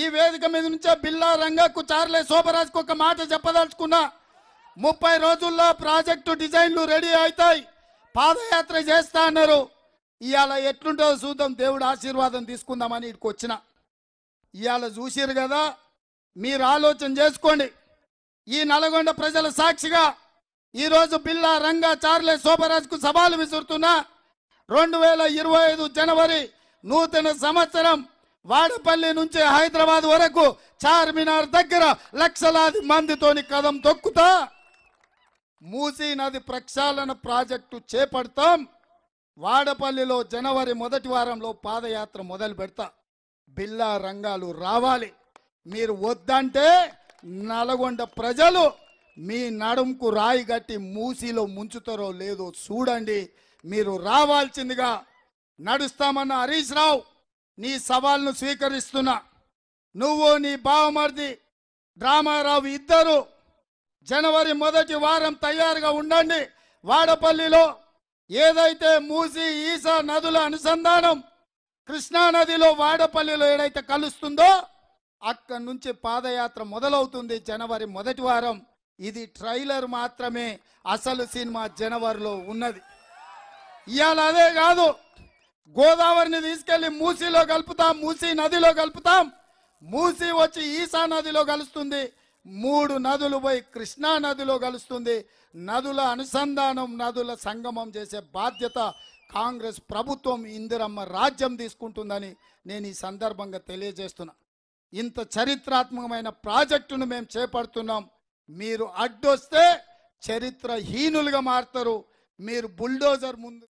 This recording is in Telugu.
ఈ వేదిక మీద నుంచే బిల్లా రంగకు చార్లే శోభరాజ్కు ఒక మాట చెప్పదలుచుకున్నా ముప్పై రోజుల్లో ప్రాజెక్టు డిజైన్లు రెడీ అవుతాయి పాదయాత్ర చేస్తా అన్నారు ఇవాళ ఎట్లుంటుందో చూద్దాం దేవుడు ఆశీర్వాదం తీసుకుందామని ఇక్కడికి వచ్చిన ఇవాళ చూసిరు కదా మీరు ఆలోచన చేసుకోండి ఈ నల్గొండ ప్రజల సాక్షిగా ఈరోజు బిల్లా రంగా చార్లే శోభరాజ్కు సవాలు విసురుతున్నా రెండు వేల ఇరవై ఐదు జనవరి నూతన సంవత్సరం వాడపల్లి నుంచి హైదరాబాద్ వరకు చార్మినార్ దగ్గర లక్షలాది మందితోని కదం తొక్కుతా మూసీ నది ప్రక్షాళన ప్రాజెక్టు చేపడతాం వాడపల్లిలో జనవరి మొదటి వారంలో పాదయాత్ర మొదలు పెడతా బిల్లా రంగాలు రావాలి మీరు వద్దంటే నల్గొండ ప్రజలు మీ నడుంకు రాయి గట్టి మూసీలో ముంచుతారో లేదో చూడండి మీరు రావాల్సిందిగా నడుస్తామన్న హరీష్ రావు నీ సవాల్ను స్వీకరిస్తున్నా నువ్వు నీ బావమర్ది రామారావు ఇద్దరు జనవరి మొదటి వారం తయారుగా ఉండండి వాడపల్లిలో ఏదైతే మూసి ఈసా నదుల అనుసంధానం కృష్ణానదిలో వాడపల్లిలో ఏదైతే కలుస్తుందో అక్కడి నుంచి పాదయాత్ర మొదలవుతుంది జనవరి మొదటి వారం ఇది ట్రైలర్ మాత్రమే అసలు సినిమా జనవరిలో ఉన్నది ఇవాళ అదే కాదు గోదావరిని తీసుకెళ్లి మూసీలో కలుపుతాం మూసీ నదిలో కలుపుతాం మూసీ వచ్చి ఈశా నదిలో కలుస్తుంది మూడు నదులు పోయి కృష్ణా నదిలో కలుస్తుంది నదుల అనుసంధానం నదుల సంగమం చేసే బాధ్యత కాంగ్రెస్ ప్రభుత్వం ఇందిరమ్మ రాజ్యం తీసుకుంటుందని నేను ఈ సందర్భంగా తెలియజేస్తున్నా ఇంత చరిత్రాత్మకమైన ప్రాజెక్టును మేము చేపడుతున్నాం మీరు అడ్డొస్తే చరిత్రహీనులుగా మారుతారు మీరు బుల్డోజర్ ముందు